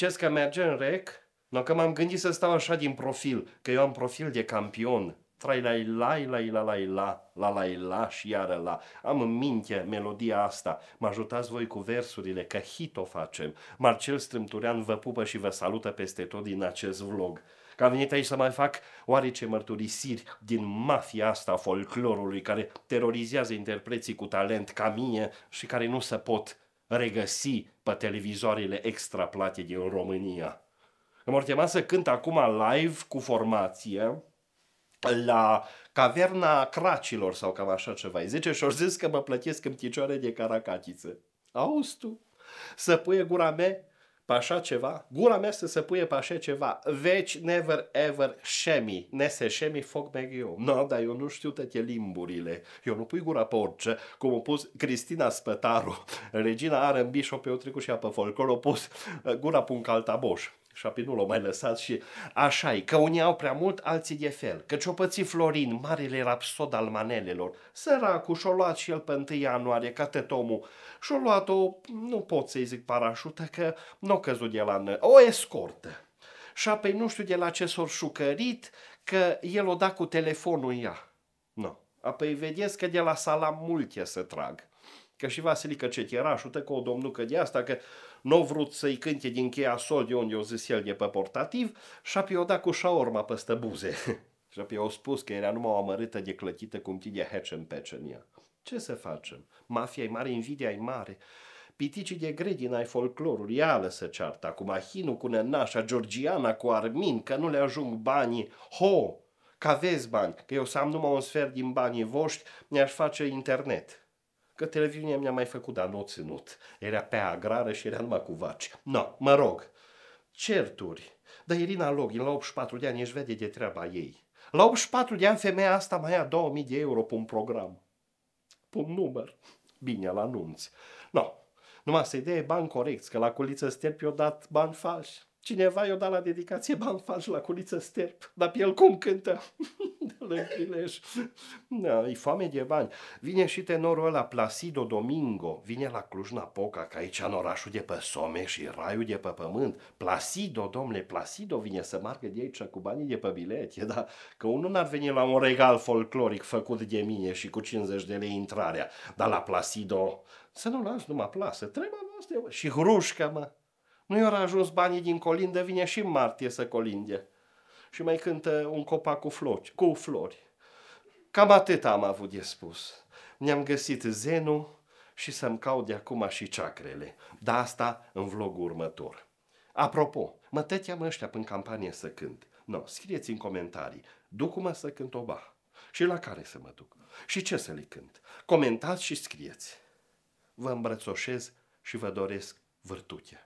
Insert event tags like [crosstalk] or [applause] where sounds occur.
Știți că merge în rec? No, că m-am gândit să stau așa din profil, că eu am profil de campion. Trai la la la la la la la la la și iară la. Am în minte melodia asta. Mă ajutați voi cu versurile, că hit o facem. Marcel Strâmturean vă pupă și vă salută peste tot din acest vlog. Că am venit aici să mai fac oarece mărturisiri din mafia asta a folclorului care terorizează interpreții cu talent ca mine și care nu se pot regăsi pe televizoarele extraplate din România. M-ar să cânt acum live cu formație la Caverna Cracilor sau cam așa ceva. Îi zice și o zis că mă plătesc în picioare de caracatiță. Auzi tu? Să pui gura mea pe așa ceva, gura mea să se pune pe așa ceva. Veci never ever șemi, ne se șemi foc meg eu. No, dar eu nu știu toate limburile. Eu nu pui gura pe orice, cum a pus Cristina Spătaru, regina Arambișo pe o pe trecut și ea pe folclor, a pus uh, gura pe un caltaboș șapinul o mai lăsat și așa e, că unii au prea mult, alții de fel, că ce-o păți Florin, marele rapsod al manelelor, săracul și-o luat și el pe 1 ianuarie, ca tetomul, și-o luat o, nu pot să-i zic parașută, că nu căzut de la nă, o escortă. Și apoi nu știu de la ce s o șucărit, că el o da cu telefonul ea. Nu. No. Apoi vedeți că de la sala multe se trag. Că și Vasilică Cetierașul, te că o domnucă de asta, că nu vrut să-i cânte din cheia sol de unde o zis el de pe portativ și apoi o da cu șaorma peste buze. și apoi o spus că era numai o amărâtă de clătită cum tine hecem pe în ea. Ce să facem? Mafia e mare, invidia e mare. Piticii de gredin ai folclorul, ia se ceartă acum, Ahinu cu Nenașa, Georgiana cu Armin, că nu le ajung banii, ho, că aveți bani, că eu să am numai un sfert din banii voști, mi-aș face internet că televiziunea mi-a mai făcut, dar nu o ținut. Era pe agrară și era numai cu vaci. No, mă rog, certuri. Dar Irina Login, la 84 de ani, își vede de treaba ei. La 84 de ani, femeia asta mai ia 2000 de euro pe un program. Pe un număr. Bine, la anunți. No, numai să-i dea bani corecți, că la culiță sterp i-o dat bani falși. Cineva i-o dat la dedicație bani falși la culiță sterp, dar pe el cum cântă? [laughs] Le și... Da, e foame de bani. Vine și tenorul ăla, Placido Domingo, vine la Cluj-Napoca, ca aici în orașul de pe Some și raiul de pe pământ. Placido, domne Placido vine să marcă de aici cu banii de pe bilete, da? Că unul n-ar veni la un regal folcloric făcut de mine și cu 50 de lei intrarea, dar la Placido să nu las numai plasă, treaba noastră și hrușcă, mă. Nu i-au ajuns banii din colindă, vine și martie să colinde și mai cântă un copac cu flori. Cu flori. Cam atât am avut de spus. Mi-am găsit zenul și să-mi caut de acum și ceacrele. Dar asta în vlogul următor. Apropo, mă tăteam ăștia în campanie să cânt. No, scrieți în comentarii. Duc-mă să cânt o Și la care să mă duc? Și ce să le cânt? Comentați și scrieți. Vă îmbrățoșez și vă doresc vârtute.